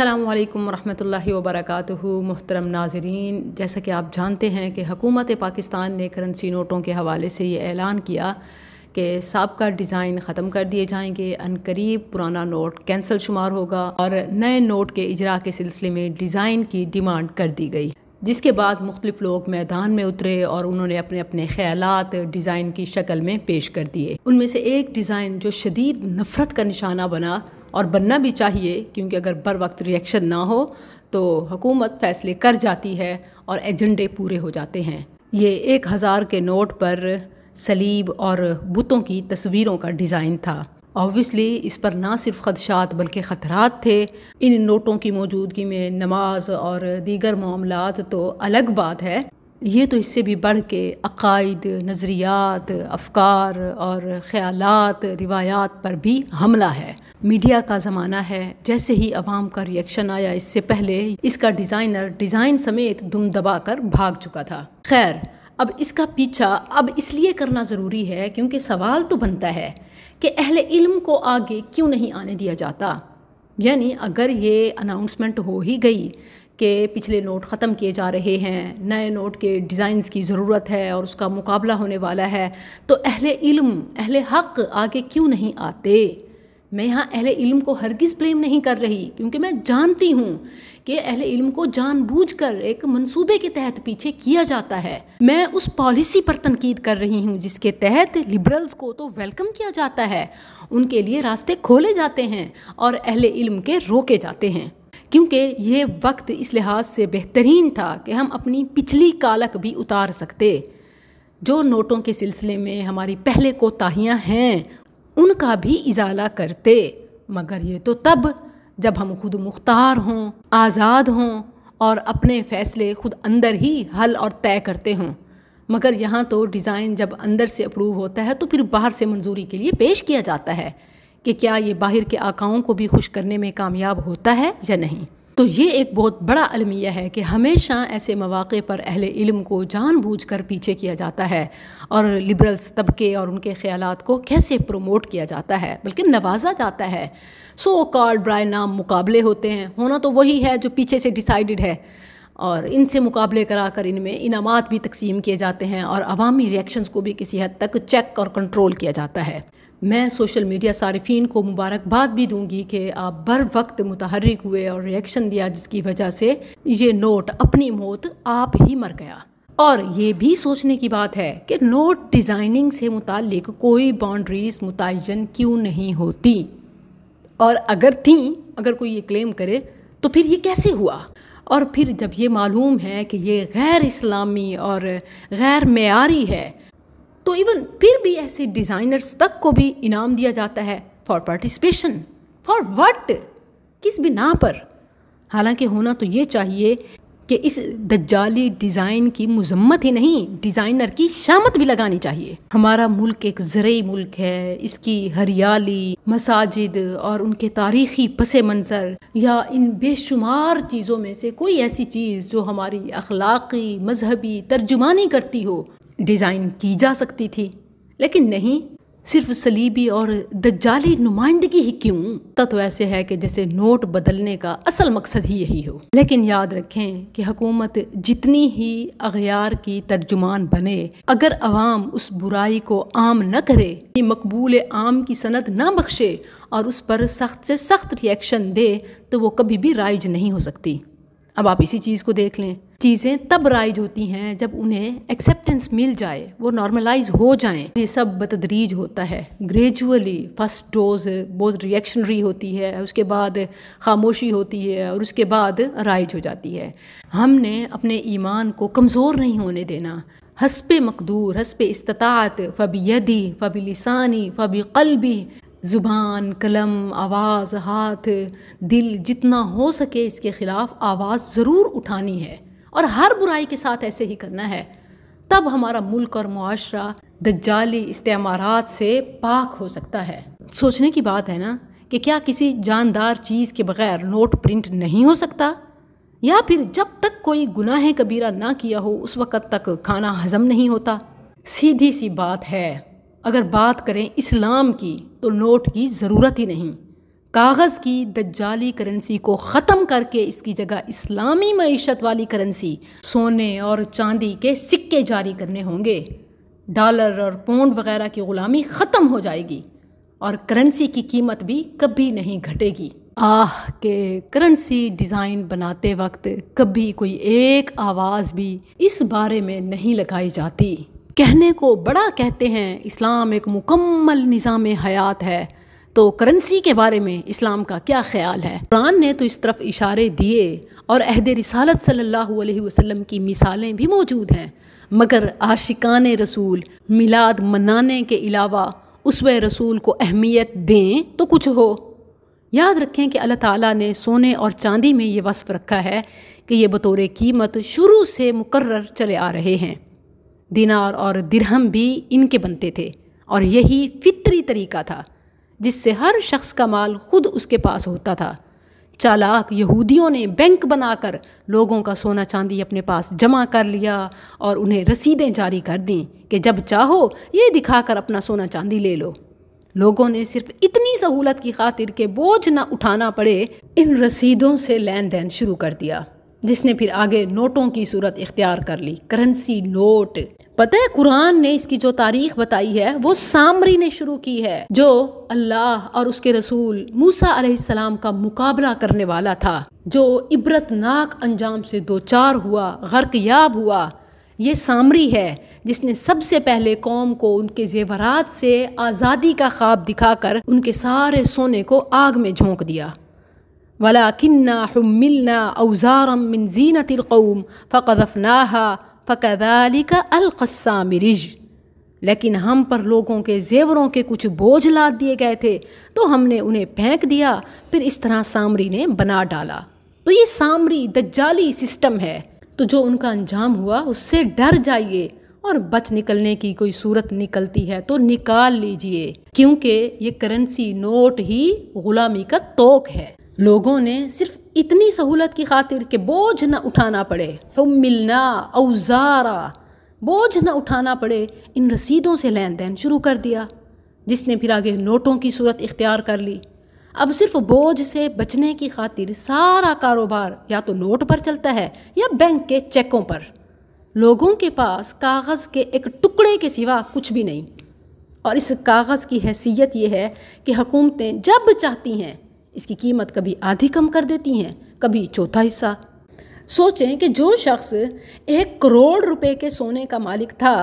अल्लाम वरहमल वबरक मोहतरम नाजरीन जैसा कि आप जानते हैं कि हकूमत पाकिस्तान ने करंसी नोटों के हवाले से ये ऐलान किया कि सबका डिज़ाइन ख़त्म कर दिए जाएंगे अनकरीब पुराना नोट कैंसिल शुमार होगा और नए नोट के इजरा के सिलसिले में डिज़ाइन की डिमांड कर दी गई जिसके बाद मुख्तलिफ लोग मैदान में उतरे और उन्होंने अपने अपने ख्याल डिज़ाइन की शक्ल में पेश कर दिए उनमें से एक डिज़ाइन जो शदीद नफ़रत का निशाना बना और बनना भी चाहिए क्योंकि अगर बर वक्त रिएक्शन ना हो तो हुकूमत फैसले कर जाती है और एजेंडे पूरे हो जाते हैं ये एक हज़ार के नोट पर सलीब और बुतों की तस्वीरों का डिज़ाइन था ऑब्वियसली इस पर ना सिर्फ खदशात बल्कि ख़तरात थे इन नोटों की मौजूदगी में नमाज और दीगर मामलात तो अलग बात है ये तो इससे भी बढ़ के अकायद नज़रियात अफकार और ख़्यालात रिवायात पर भी हमला है मीडिया का ज़माना है जैसे ही अवाम का रिएक्शन आया इससे पहले इसका डिज़ाइनर डिज़ाइन समेत दुम दबा कर भाग चुका था खैर अब इसका पीछा अब इसलिए करना ज़रूरी है क्योंकि सवाल तो बनता है कि अहल इल्म को आगे क्यों नहीं आने दिया जाता यानी अगर ये अनाउंसमेंट हो ही गई कि पिछले नोट ख़त्म किए जा रहे हैं नए नोट के डिज़ाइंस की ज़रूरत है और उसका मुकाबला होने वाला है तो अहल इल्म अहल हक आगे क्यों नहीं आते मैं यहाँ अहल इल्म को हरगिज़ ब्लेम नहीं कर रही क्योंकि मैं जानती हूँ कि अहल इल्म को जानबूझकर एक मंसूबे के तहत पीछे किया जाता है मैं उस पॉलिसी पर तनकीद कर रही हूँ जिसके तहत लिबरल्स को तो वेलकम किया जाता है उनके लिए रास्ते खोले जाते हैं और अहल इल्म के रोके जाते हैं क्योंकि ये वक्त इस लिहाज से बेहतरीन था कि हम अपनी पिछली कालक भी उतार सकते जो नोटों के सिलसिले में हमारी पहले कोताहियाँ हैं उनका भी इजाला करते मगर ये तो तब जब हम खुद मुख्तार हों आज़ाद हों और अपने फ़ैसले खुद अंदर ही हल और तय करते हों मगर यहाँ तो डिज़ाइन जब अंदर से अप्रूव होता है तो फिर बाहर से मंजूरी के लिए पेश किया जाता है कि क्या ये बाहर के आकाओं को भी खुश करने में कामयाब होता है या नहीं तो ये एक बहुत बड़ा अलमिया है कि हमेशा ऐसे मौाक़े पर अहल इल्म को जानबूझ कर पीछे किया जाता है और लिबरल्स तबके और उनके ख्याल को कैसे प्रमोट किया जाता है बल्कि नवाजा जाता है सो कॉल्ड ब्राय नाम मुकाबले होते हैं होना तो वही है जो पीछे से डिसाइडेड है और इनसे मुकाबले करा कर इनमें इनाम भी तकसीम किए जाते हैं और अवामी रिएक्शंस को भी किसी हद तक चेक और कंट्रोल किया जाता है मैं सोशल मीडिया सार्फ़िन को मुबारकबाद भी दूंगी कि आप बर वक्त मुतहरक हुए और रिएक्शन दिया जिसकी वजह से ये नोट अपनी मौत आप ही मर गया और ये भी सोचने की बात है कि नोट डिज़ाइनिंग से मुतक कोई बाउंड्रीज़ मुतन क्यों नहीं होती और अगर थी अगर कोई ये क्लेम करे तो फिर ये कैसे हुआ और फिर जब ये मालूम है कि ये गैर इस्लामी और गैर मैारी है तो इवन फिर भी ऐसे डिज़ाइनर्स तक को भी इनाम दिया जाता है फॉर पार्टिसिपेशन फॉर वट किस बिना पर हालांकि होना तो ये चाहिए कि इस दज्जाली डिज़ाइन की मजम्मत ही नहीं डिज़ाइनर की शामत भी लगानी चाहिए हमारा मुल्क एक ज़रूरी मुल्क है इसकी हरियाली मसाजिद और उनके तारीखी पस मंज़र या इन बेशुमार चीज़ों में से कोई ऐसी चीज़ जो हमारी अखलाक़ी मजहबी तर्जुमानी करती हो डिज़ाइन की जा सकती थी लेकिन नहीं सिर्फ सलीबी और दज्जाली नुमाइंदगी ही क्यों तत्व तो ऐसे है कि जैसे नोट बदलने का असल मकसद ही यही हो लेकिन याद रखें कि हुकूमत जितनी ही अगयार की तर्जुमान बने अगर अवाम उस बुराई को आम न करे कि मकबूल आम की सनत न बख्शे और उस पर सख्त से सख्त रिएक्शन दे तो वो कभी भी राइज नहीं हो सकती अब आप इसी चीज़ को देख लें चीज़ें तब राइज होती हैं जब उन्हें एक्सेप्टेंस मिल जाए वो नॉर्मलाइज हो जाएं ये सब बतदरीज होता है ग्रेजुअली फर्स्ट डोज बहुत रिएक्शनरी होती है उसके बाद खामोशी होती है और उसके बाद राइज हो जाती है हमने अपने ईमान को कमज़ोर नहीं होने देना हसप मकदूर हसप इस्तात फ़बी यदी फ़बी लिसानी फ़बी कलबी ज़ुबान कलम आवाज़ हाथ दिल जितना हो सके इसके ख़िलाफ़ आवाज़ ज़रूर उठानी है और हर बुराई के साथ ऐसे ही करना है तब हमारा मुल्क और मुआरा दज्जाली इस्तेमारात से पाक हो सकता है सोचने की बात है ना कि क्या किसी जानदार चीज़ के बगैर नोट प्रिंट नहीं हो सकता या फिर जब तक कोई गुनाह कबीरा ना किया हो उस वक़्त तक खाना हज़म नहीं होता सीधी सी बात है अगर बात करें इस्लाम की तो नोट की ज़रूरत ही नहीं कागज़ की दज्जाली करेंसी को ख़त्म करके इसकी जगह इस्लामी मीशत वाली करेंसी सोने और चांदी के सिक्के जारी करने होंगे डॉलर और पौंड वगैरह की ग़ुलामी ख़त्म हो जाएगी और करेंसी की कीमत भी कभी नहीं घटेगी आह के करेंसी डिज़ाइन बनाते वक्त कभी कोई एक आवाज़ भी इस बारे में नहीं लगाई जाती कहने को बड़ा कहते हैं इस्लाम एक मुकम्मल निज़ाम हयात है तो करेंसी के बारे में इस्लाम का क्या ख्याल है कुरान ने तो इस तरफ इशारे दिए और अहद रिसालत सल्लल्लाहु अलैहि वसल्लम की मिसालें भी मौजूद हैं मगर आशिकान रसूल मिलाद मनाने के अलावा उस रसूल को अहमियत दें तो कुछ हो याद रखें कि अल्लाह ताला ने सोने और चांदी में ये वस्फ रखा है कि ये बतौर कीमत शुरू से मुकर्र चले आ रहे हैं दिनार और दिरहम भी इनके बनते थे और यही फितरी तरीका था जिससे हर शख्स का माल खुद उसके पास होता था चालाक यहूदियों ने बैंक बनाकर लोगों का सोना चांदी अपने पास जमा कर लिया और उन्हें रसीदें जारी कर दीं कि जब चाहो ये दिखाकर अपना सोना चांदी ले लो लोगों ने सिर्फ इतनी सहूलत की खातिर के बोझ ना उठाना पड़े इन रसीदों से लेन देन शुरू कर दिया जिसने फिर आगे नोटों की सूरत इख्तियार कर ली करेंसी नोट पता है कुरान ने इसकी जो तारीख बताई है वो सामरी ने शुरू की है जो अल्लाह और उसके रसूल मूसा अलैहिस्सलाम का मुकाबला करने वाला था जो इबरतनाक अंजाम से दो चार हुआ गर्क याब हुआ ये सामरी है जिसने सबसे पहले कौम को उनके जेवरात से आज़ादी का ख्वाब दिखाकर उनके सारे सोने को आग में झोंक दिया वला किन्ना मिलना अवजारम मिन जीनत फ़क़दफ़नाहा का अलकस्सा अलकसामरिज लेकिन हम पर लोगों के जेवरों के कुछ बोझ लाद दिए गए थे तो हमने उन्हें फेंक दिया फिर इस तरह सामरी ने बना डाला तो ये सामरी दज्जाली सिस्टम है तो जो उनका अंजाम हुआ उससे डर जाइए और बच निकलने की कोई सूरत निकलती है तो निकाल लीजिए क्योंकि ये करेंसी नोट ही गुलामी का तोक है लोगों ने सिर्फ इतनी सहूलत की खातिर कि बोझ न उठाना पड़े मिलना औजारा बोझ न उठाना पड़े इन रसीदों से लेन देन शुरू कर दिया जिसने फिर आगे नोटों की सूरत इख्तियार कर ली अब सिर्फ बोझ से बचने की खातिर सारा कारोबार या तो नोट पर चलता है या बैंक के चेकों पर लोगों के पास कागज़ के एक टुकड़े के सिवा कुछ भी नहीं और इस कागज़ की हैसियत यह है कि हुकूमतें जब चाहती हैं इसकी कीमत कभी आधी कम कर देती हैं कभी चौथा हिस्सा सोचें कि जो शख्स एक करोड़ रुपए के सोने का मालिक था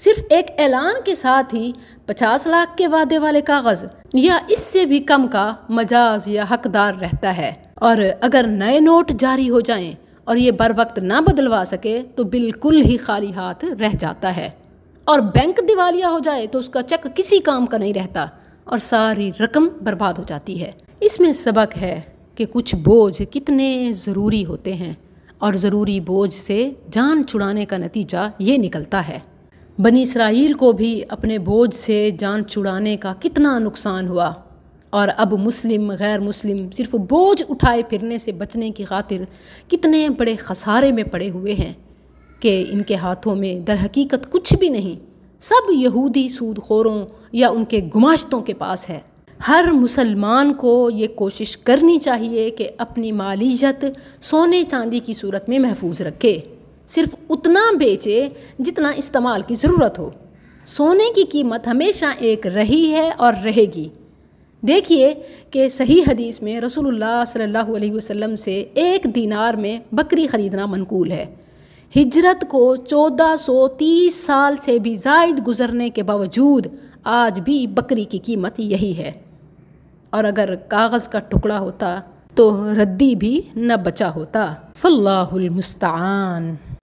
सिर्फ एक ऐलान के साथ ही पचास लाख के वादे वाले कागज़ या इससे भी कम का मजाज या हकदार रहता है और अगर नए नोट जारी हो जाएं और ये बर वक्त ना बदलवा सके तो बिल्कुल ही खाली हाथ रह जाता है और बैंक दिवालिया हो जाए तो उसका चेक किसी काम का नहीं रहता और सारी रकम बर्बाद हो जाती है इसमें सबक है कि कुछ बोझ कितने ज़रूरी होते हैं और ज़रूरी बोझ से जान छुड़ाने का नतीजा ये निकलता है बनी इसराइल को भी अपने बोझ से जान छुड़ाने का कितना नुकसान हुआ और अब मुस्लिम गैर मुस्लिम सिर्फ बोझ उठाए फिरने से बचने की खातिर कितने बड़े खसारे में पड़े हुए हैं कि इनके हाथों में दर हकीकत कुछ भी नहीं सब यहूदी सूदखोरों या उनके गुमाश्तों के पास है हर मुसलमान को ये कोशिश करनी चाहिए कि अपनी मालीजत सोने चांदी की सूरत में महफूज रखे सिर्फ उतना बेचे जितना इस्तेमाल की ज़रूरत हो सोने की कीमत हमेशा एक रही है और रहेगी देखिए कि सही हदीस में रसूलुल्लाह सल्लल्लाहु अलैहि वसल्लम से एक दीनार में बकरी ख़रीदना मनकूल है हिजरत को 1430 साल से भी जायद गुजरने के बावजूद आज भी बकरी की कीमत यही है और अगर कागज़ का टुकड़ा होता तो रद्दी भी न बचा होता फ़ल्लाहुल मुस्तान